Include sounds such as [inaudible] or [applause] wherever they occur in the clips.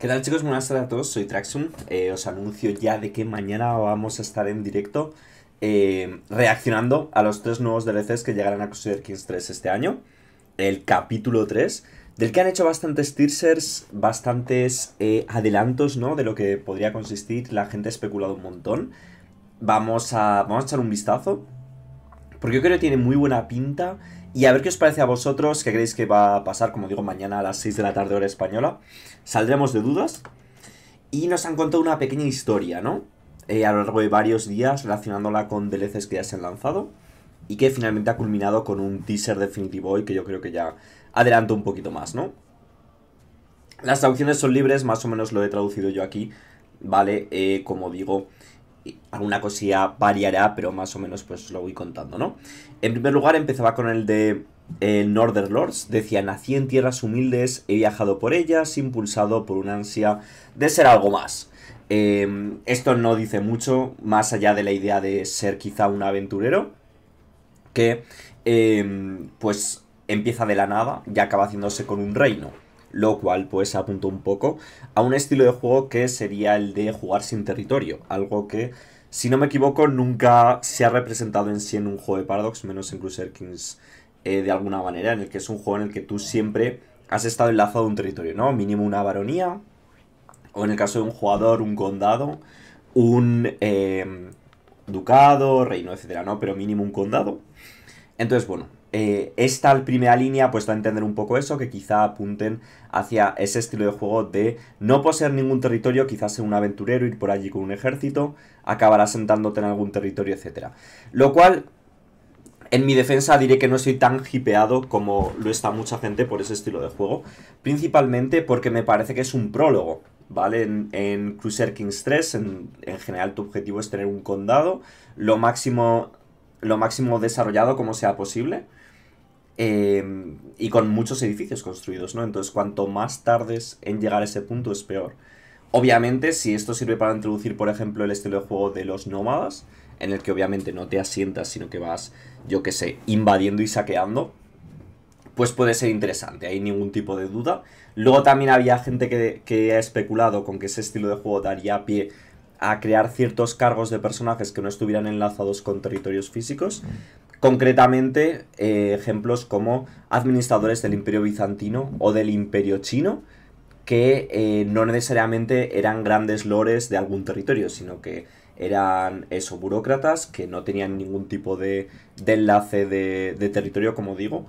¿Qué tal chicos? Buenas tardes a todos, soy Traxum. Eh, os anuncio ya de que mañana vamos a estar en directo eh, reaccionando a los tres nuevos DLCs que llegarán a Crusader Kings 3 este año. El capítulo 3, del que han hecho bastantes teasers, bastantes eh, adelantos, ¿no? De lo que podría consistir, la gente ha especulado un montón. Vamos a, vamos a echar un vistazo, porque yo creo que tiene muy buena pinta y a ver qué os parece a vosotros, qué creéis que va a pasar, como digo, mañana a las 6 de la tarde hora española. Saldremos de dudas y nos han contado una pequeña historia, ¿no? Eh, a lo largo de varios días relacionándola con DLCs que ya se han lanzado y que finalmente ha culminado con un teaser definitivo hoy que yo creo que ya adelanto un poquito más, ¿no? Las traducciones son libres, más o menos lo he traducido yo aquí, ¿vale? Eh, como digo, alguna cosilla variará, pero más o menos pues lo voy contando, ¿no? En primer lugar empezaba con el de el eh, Northern Lords, decía, nací en tierras humildes, he viajado por ellas, impulsado por una ansia de ser algo más. Em, esto no dice mucho, más allá de la idea de ser quizá un aventurero, que em, pues empieza de la nada y acaba haciéndose con un reino lo cual pues apuntó un poco a un estilo de juego que sería el de jugar sin territorio, algo que si no me equivoco nunca se ha representado en sí en un juego de Paradox, menos en Crusader Kings eh, de alguna manera, en el que es un juego en el que tú siempre has estado enlazado a un territorio, ¿no? Mínimo una baronía, o en el caso de un jugador, un condado, un eh, ducado, reino, etcétera, ¿no? Pero mínimo un condado. Entonces, bueno, eh, esta primera línea pues da a entender un poco eso, que quizá apunten hacia ese estilo de juego de no poseer ningún territorio, quizás ser un aventurero, ir por allí con un ejército, acabar asentándote en algún territorio, etcétera Lo cual, en mi defensa diré que no soy tan hipeado como lo está mucha gente por ese estilo de juego, principalmente porque me parece que es un prólogo. ¿vale? En, en, Cruiser Kings 3, en, en, general tu objetivo es tener un condado lo máximo, lo máximo desarrollado como sea posible. Em, y con muchos edificios construidos, ¿no? Entonces, cuanto más tardes en llegar a ese punto, es peor. Obviamente, si esto sirve para introducir, por ejemplo, el estilo de juego de los nómadas, en el que obviamente no te asientas, sino que vas, yo qué sé, invadiendo y saqueando, pues puede ser interesante, hay ningún tipo de duda. Luego también había gente que, que ha especulado con que ese estilo de juego daría pie a crear ciertos cargos de personajes que no estuvieran enlazados con territorios físicos. Concretamente, eh, ejemplos como administradores del imperio bizantino o del imperio chino, que eh, no necesariamente eran grandes lores de algún territorio, sino que eran eso, burócratas que no tenían ningún tipo de, enlace de, territorio, como digo,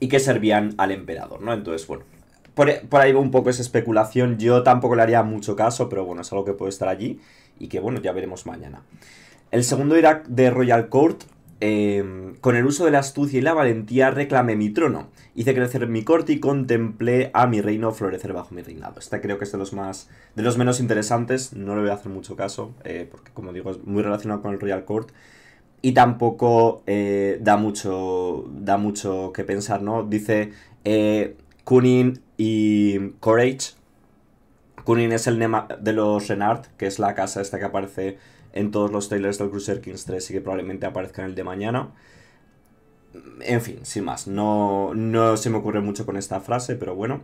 y que servían al emperador, ¿no? Entonces, bueno, por, por, ahí va un poco esa especulación, yo tampoco le haría mucho caso, pero bueno, es algo que puede estar allí y que, bueno, ya veremos mañana. El segundo era de Royal Court. Em, con el uso de la astucia y la valentía reclamé mi trono, hice crecer mi corte y contemplé a mi reino florecer bajo mi reinado. Este creo que es de los más, de los menos interesantes. No le voy a hacer mucho caso eh, porque, como digo, es muy relacionado con el Royal Court y tampoco eh, da mucho, da mucho que pensar, ¿no? Dice eh, Kunin y Courage. Kunin es el de los Renard, que es la casa esta que aparece en todos los trailers del Cruiser Kings 3 y que probablemente aparezca en el de mañana. En fin, sin más, no, se me ocurre mucho con esta frase, pero bueno.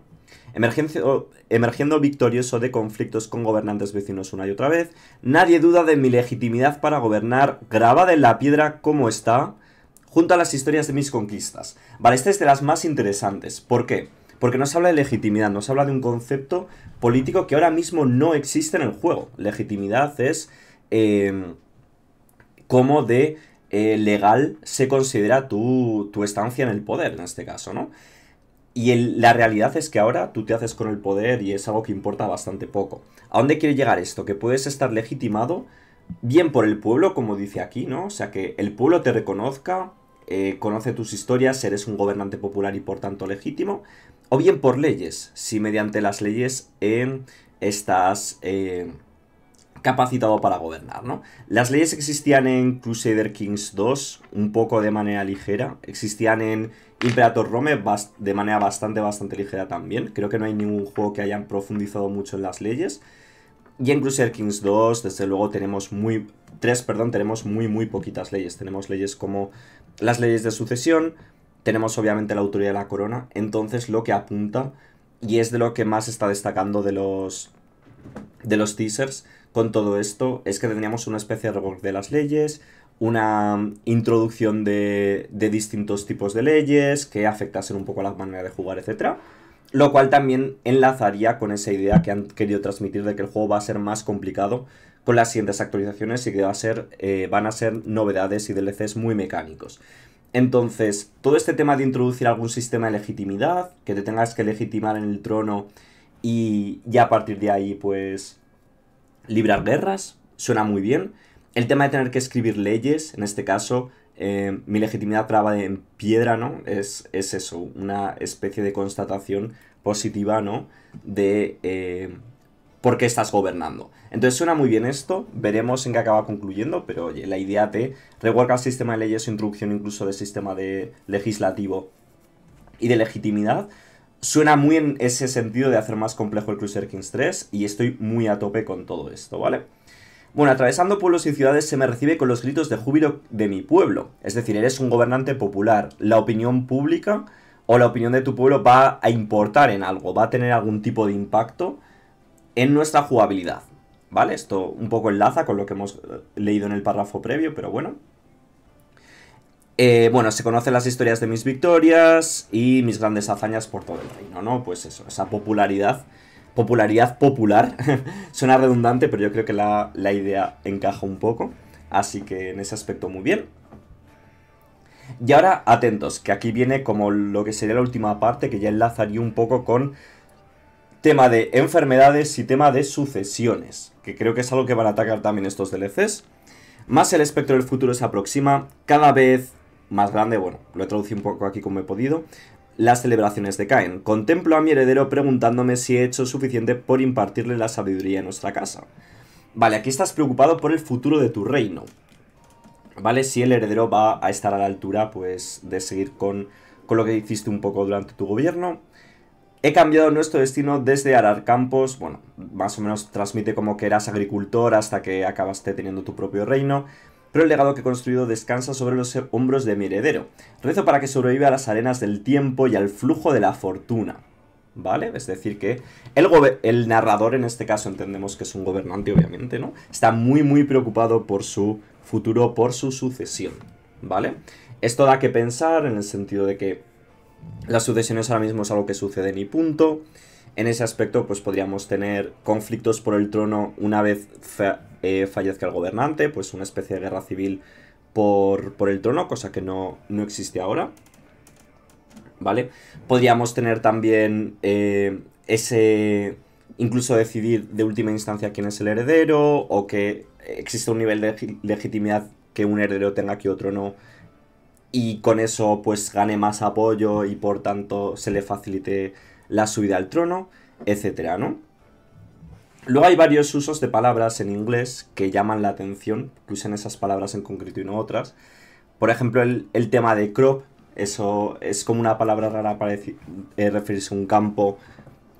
emergiendo victorioso de conflictos con gobernantes vecinos una y otra vez, nadie duda de mi legitimidad para gobernar, grabada en la piedra como está, junto a las historias de mis conquistas. Vale, esta es de las más interesantes. ¿Por qué? Porque nos habla de legitimidad, nos habla de un concepto político que ahora mismo no existe en el juego. Legitimidad es Em, cómo de eh, legal se considera tu, estancia en el poder, en este caso, ¿no? Y la realidad es que ahora tú te haces con el poder y es algo que importa bastante poco. ¿A dónde quiere llegar esto? Que puedes estar legitimado bien por el pueblo, como dice aquí, ¿no? O sea, que el pueblo te reconozca, eh, conoce tus historias, eres un gobernante popular y por tanto legítimo, o bien por leyes, si mediante las leyes en estás... Eh, capacitado para gobernar, ¿no? Las leyes existían en Crusader Kings 2 un poco de manera ligera, existían en Imperator Rome de manera bastante, bastante ligera también. Creo que no hay ningún juego que hayan profundizado mucho en las leyes. Y en Crusader Kings 2, desde luego, tenemos muy... tres perdón, tenemos muy, muy poquitas leyes. Tenemos leyes como las leyes de sucesión, tenemos obviamente la autoridad de la corona, entonces lo que apunta, y es de lo que más está destacando de los, de los teasers, con todo esto es que tendríamos una especie de rework de las leyes, una introducción de, de distintos tipos de leyes que afectasen un poco a la manera de jugar, etc. Lo cual también enlazaría con esa idea que han querido transmitir de que el juego va a ser más complicado con las siguientes actualizaciones y que va a ser, eh, van a ser novedades y DLCs muy mecánicos. Entonces, todo este tema de introducir algún sistema de legitimidad, que te tengas que legitimar en el trono y ya a partir de ahí, pues, Librar guerras, suena muy bien. El tema de tener que escribir leyes, en este caso, eh, mi legitimidad traba en piedra, ¿no? Es, eso, una especie de constatación positiva, ¿no? De eh, por qué estás gobernando. Entonces suena muy bien esto, veremos en qué acaba concluyendo, pero oye, la idea de rework el sistema de leyes, introducción incluso del sistema de legislativo y de legitimidad, suena muy en ese sentido de hacer más complejo el Cruiser Kings 3 y estoy muy a tope con todo esto, ¿vale? Bueno, atravesando pueblos y ciudades se me recibe con los gritos de júbilo de mi pueblo. Es decir, eres un gobernante popular. La opinión pública o la opinión de tu pueblo va a importar en algo, va a tener algún tipo de impacto en nuestra jugabilidad. ¿Vale? Esto un poco enlaza con lo que hemos eh, leído en el párrafo previo, pero bueno. Eh, bueno, se conocen las historias de mis victorias y mis grandes hazañas por todo el reino, ¿no? Pues eso, esa popularidad, popularidad popular, [laughs] suena redundante, pero yo creo que la, la idea encaja un poco, así que en ese aspecto muy bien. Y ahora, atentos, que aquí viene como lo que sería la última parte, que ya enlazaría un poco con tema de enfermedades y tema de sucesiones, que creo que es algo que van a atacar también estos DLCs. Más el espectro del futuro se aproxima, cada vez más grande, bueno, lo he traducido un poco aquí como he podido, las celebraciones de Caen. Contemplo a mi heredero preguntándome si he hecho suficiente por impartirle la sabiduría en nuestra casa. Vale, aquí estás preocupado por el futuro de tu reino. ¿Vale? Si el heredero va a estar a la altura, pues, de seguir con, con lo que hiciste un poco durante tu gobierno. He cambiado nuestro destino desde arar campos, bueno, más o menos transmite como que eras agricultor hasta que acabaste teniendo tu propio reino, pero el legado que he construido descansa sobre los hombros de mi heredero. Rezo para que sobreviva a las arenas del tiempo y al flujo de la fortuna. ¿Vale? Es decir, que el, narrador, en este caso entendemos que es un gobernante, obviamente, ¿no? Está muy, muy preocupado por su futuro, por su sucesión, ¿vale? Esto da que pensar en el sentido de que las sucesiones ahora mismo es algo que sucede ni punto. En ese aspecto, pues podríamos tener conflictos por el trono una vez eh, fallezca el gobernante, pues una especie de guerra civil por, el trono, cosa que no, no existe ahora. ¿Vale? Podríamos tener también eh, ese... Incluso decidir de última instancia quién es el heredero o que existe un nivel de legitimidad que un heredero tenga que otro no y con eso pues gane más apoyo y por tanto se le facilite la subida al trono, etcétera, ¿no? Luego hay varios usos de palabras en inglés que llaman la atención, que usan esas palabras en concreto y no otras. Por ejemplo, el, tema de crop, eso es como una palabra rara para eh, referirse a un campo,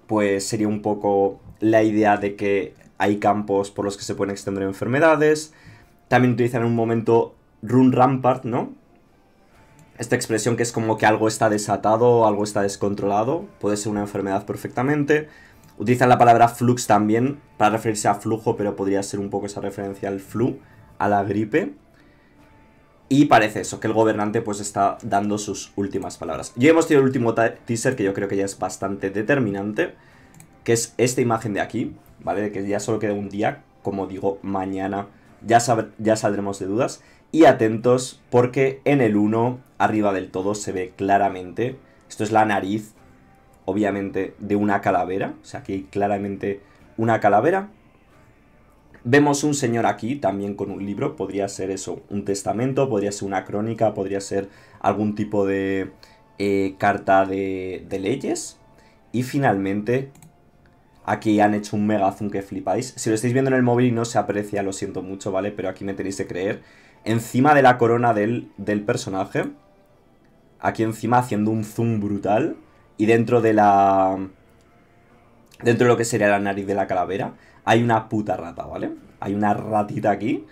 pues sería un poco la idea de que hay campos por los que se pueden extender enfermedades. También utilizan en un momento run rampart, ¿no? esta expresión que es como que algo está desatado, algo está descontrolado, puede ser una enfermedad perfectamente. Utilizan la palabra flux también para referirse a flujo, pero podría ser un poco esa referencia al flu, a la gripe. Y parece eso, que el gobernante pues está dando sus últimas palabras. Ya hemos tenido el último teaser que yo creo que ya es bastante determinante, que es esta imagen de aquí, ¿vale? Que ya solo queda un día, como digo, mañana ya, ya saldremos de dudas. Y atentos porque en el 1, arriba del todo, se ve claramente, esto es la nariz, obviamente, de una calavera, o sea, aquí hay claramente una calavera. Vemos un señor aquí, también con un libro, podría ser eso, un testamento, podría ser una crónica, podría ser algún tipo de eh, carta de, leyes. Y finalmente, Aquí han hecho un mega que flipáis. Si lo estáis viendo en el móvil y no se aprecia, lo siento mucho, ¿vale? Pero aquí me tenéis que creer encima de la corona del, del personaje. Aquí encima haciendo un zoom brutal. Y dentro de la... Dentro de lo que sería la nariz de la calavera, hay una puta rata, ¿vale? Hay una ratita aquí.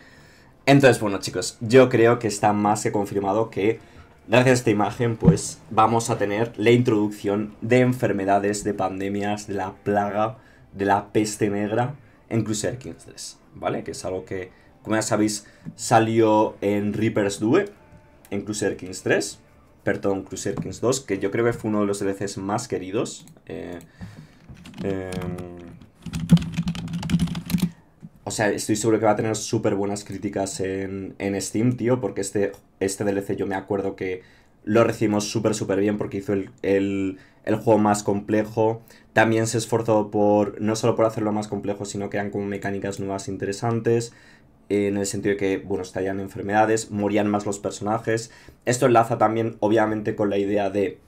Entonces, bueno, chicos, yo creo que está más que confirmado que gracias a esta imagen, pues vamos a tener la introducción de enfermedades, de pandemias, de la plaga, de la peste negra en Cruiser Kings ¿vale? Que es algo que como ya sabéis, salió en Reapers 2, en Crusader Kings 3, perdón, Crusader Kings 2, que yo creo que fue uno de los DLCs más queridos. Eh, em, o sea, estoy seguro que va a tener súper buenas críticas en, en, Steam, tío, porque este, este DLC yo me acuerdo que lo recibimos súper, súper bien porque hizo el, el, juego más complejo. También se esforzó por, no solo por hacerlo más complejo, sino que eran como mecánicas nuevas interesantes en el sentido de que, bueno, estallan enfermedades, morían más los personajes. Esto enlaza también, obviamente, con la idea de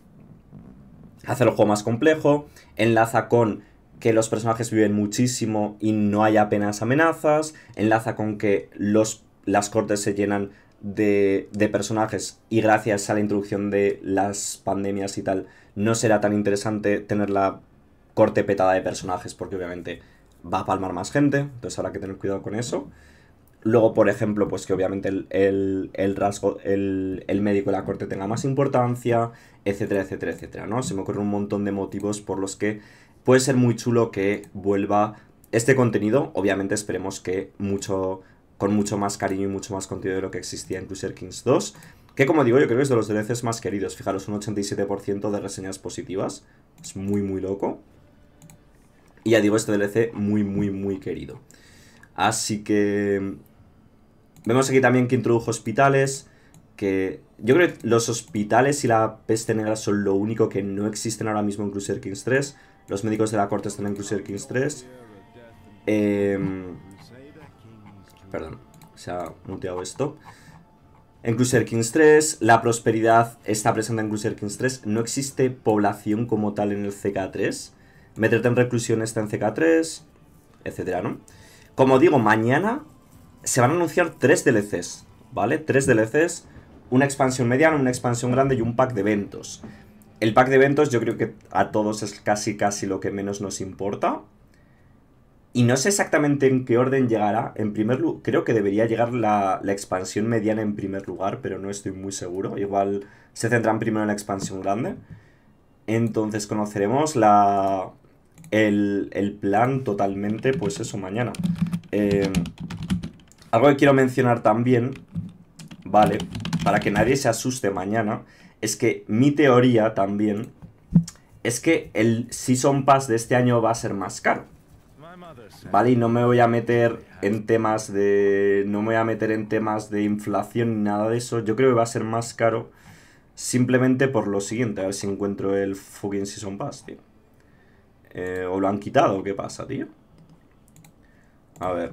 hacer el juego más complejo, enlaza con que los personajes viven muchísimo y no hay apenas amenazas, enlaza con que los, las cortes se llenan de, de personajes y gracias a la introducción de las pandemias y tal, no será tan interesante tener la corte petada de personajes porque obviamente va a palmar más gente, entonces habrá que tener cuidado con eso. Luego, por ejemplo, pues que obviamente el, rasgo, el, médico de la corte tenga más importancia, etcétera, etcétera, etcétera, ¿no? Se me ocurren un montón de motivos por los que puede ser muy chulo que vuelva este contenido. Obviamente esperemos que mucho, con mucho más cariño y mucho más contenido de lo que existía en Crusher Kings 2, que como digo, yo creo que es de los DLCs más queridos. Fijaros, un 87% de reseñas positivas. Es muy, muy loco. Y ya digo, este DLC muy, muy, muy querido. Así que Vemos aquí también que introdujo hospitales, que yo creo que los hospitales y la peste negra son lo único que no existen ahora mismo en Crusader Kings 3. Los médicos de la corte están en Crusader Kings 3. Em, perdón, se ha muteado esto. En Crusader Kings 3, la prosperidad está presente en Crusader Kings 3. No existe población como tal en el CK3. Meterte en reclusión está en CK3, etcétera, ¿no? Como digo, mañana se van a anunciar tres DLCs, ¿vale? Tres DLCs, una expansión mediana, una expansión grande y un pack de eventos. El pack de eventos yo creo que a todos es casi casi lo que menos nos importa. Y no sé exactamente en qué orden llegará. En primer lugar, creo que debería llegar la, expansión mediana en primer lugar, pero no estoy muy seguro. Igual se centrarán primero en la expansión grande. Entonces conoceremos la, el, el plan totalmente, pues eso, mañana. Eh, algo que quiero mencionar también, ¿vale? Para que nadie se asuste mañana, es que mi teoría también es que el Season Pass de este año va a ser más caro. Vale, y no me voy a meter en temas de. No me voy a meter en temas de inflación ni nada de eso. Yo creo que va a ser más caro. Simplemente por lo siguiente. A ver si encuentro el fucking Season Pass, tío. Eh, o lo han quitado, ¿qué pasa, tío? A ver.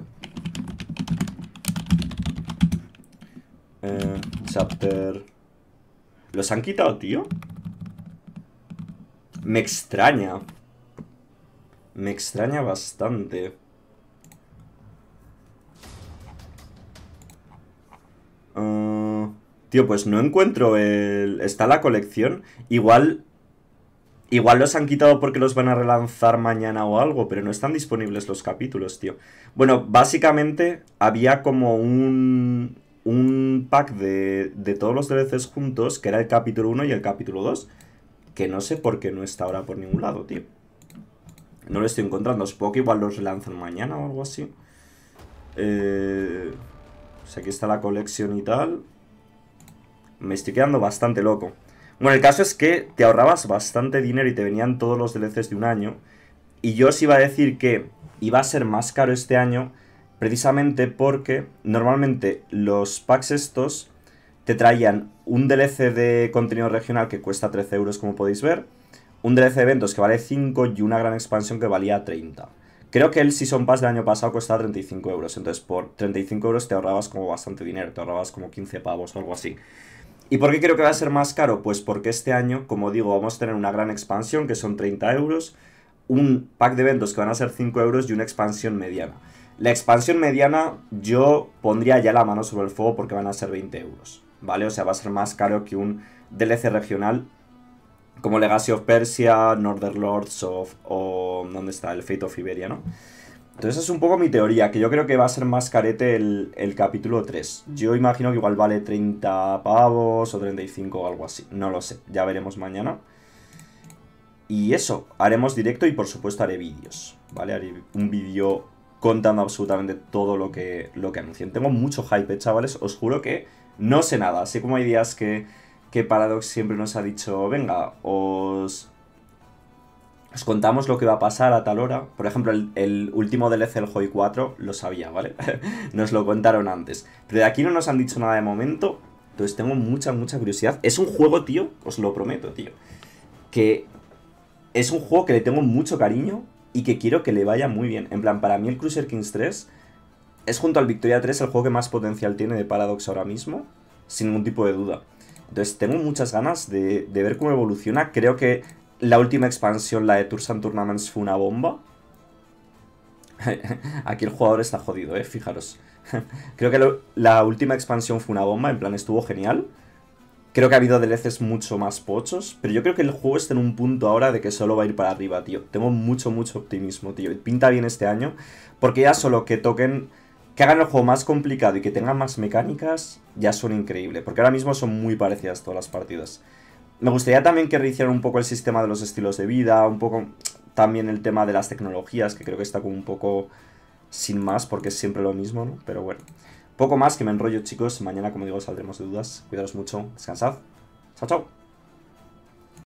Eh, chapter... ¿Los han quitado, tío? Me extraña. Me extraña bastante. Eh, tío, pues no encuentro el... Está la colección. Igual... Igual los han quitado porque los van a relanzar mañana o algo, pero no están disponibles los capítulos, tío. Bueno, básicamente había como un un pack de, todos los DLCs juntos, que era el capítulo 1 y el capítulo 2, que no sé por qué no está ahora por ningún lado, tío. No lo estoy encontrando, supongo que igual los relanzan mañana o algo así. Eh, pues aquí está la colección y tal. Me estoy quedando bastante loco. Bueno, el caso es que te ahorrabas bastante dinero y te venían todos los DLCs de un año. Y yo os iba a decir que iba a ser más caro este año precisamente porque normalmente los packs estos te traían un DLC de contenido regional que cuesta 13 euros como podéis ver, un DLC de eventos que vale 5 y una gran expansión que valía 30. Creo que el Season Pass del año pasado costaba 35 euros, entonces por 35 euros te ahorrabas como bastante dinero, te ahorrabas como 15 pavos o algo así. ¿Y por qué creo que va a ser más caro? Pues porque este año, como digo, vamos a tener una gran expansión que son 30 euros, un pack de eventos que van a ser 5 euros y una expansión mediana. La expansión mediana yo pondría ya la mano sobre el fuego porque van a ser 20 euros, ¿vale? O sea, va a ser más caro que un DLC regional como Legacy of Persia, Northern Lords of, o... ¿dónde está? El Fate of Iberia, ¿no? Entonces es un poco mi teoría, que yo creo que va a ser más carete el, el, capítulo 3. Yo imagino que igual vale 30 pavos o 35 o algo así. No lo sé, ya veremos mañana. Y eso, haremos directo y por supuesto haré vídeos, ¿vale? Haré un vídeo contando absolutamente todo lo que, lo que anuncian. Tengo mucho hype, eh, chavales, os juro que no sé nada. Así como hay días que, que Paradox siempre nos ha dicho, venga, os, os contamos lo que va a pasar a tal hora. Por ejemplo, el, último DLC el Joy 4 lo sabía, ¿vale? [laughs] nos lo contaron antes. Pero de aquí no nos han dicho nada de momento. Entonces tengo mucha, mucha curiosidad. Es un juego, tío, os lo prometo, tío. Que es un juego que le tengo mucho cariño y que quiero que le vaya muy bien. En plan, para mí el Cruiser Kings 3 es junto al Victoria 3 el juego que más potencial tiene de Paradox ahora mismo, sin ningún tipo de duda. Entonces tengo muchas ganas de, ver cómo evoluciona. Creo que la última expansión, la de Tours and Tournaments, fue una bomba. [laughs] Aquí el jugador está jodido, eh, fijaros. [laughs] Creo que la última expansión fue una bomba, en plan estuvo genial. Creo que ha habido DLCs mucho más pochos, pero yo creo que el juego está en un punto ahora de que solo va a ir para arriba, tío. Tengo mucho, mucho optimismo, tío. pinta bien este año, porque ya solo que toquen, que hagan el juego más complicado y que tengan más mecánicas, ya son increíble, porque ahora mismo son muy parecidas todas las partidas. Me gustaría también que rehicieran un poco el sistema de los estilos de vida, un poco también el tema de las tecnologías, que creo que está como un poco sin más, porque es siempre lo mismo, ¿no? Pero bueno. Poco más, que me enrollo, chicos. Mañana, como digo, saldremos de dudas. Cuidaros mucho, descansad. Chao, chao.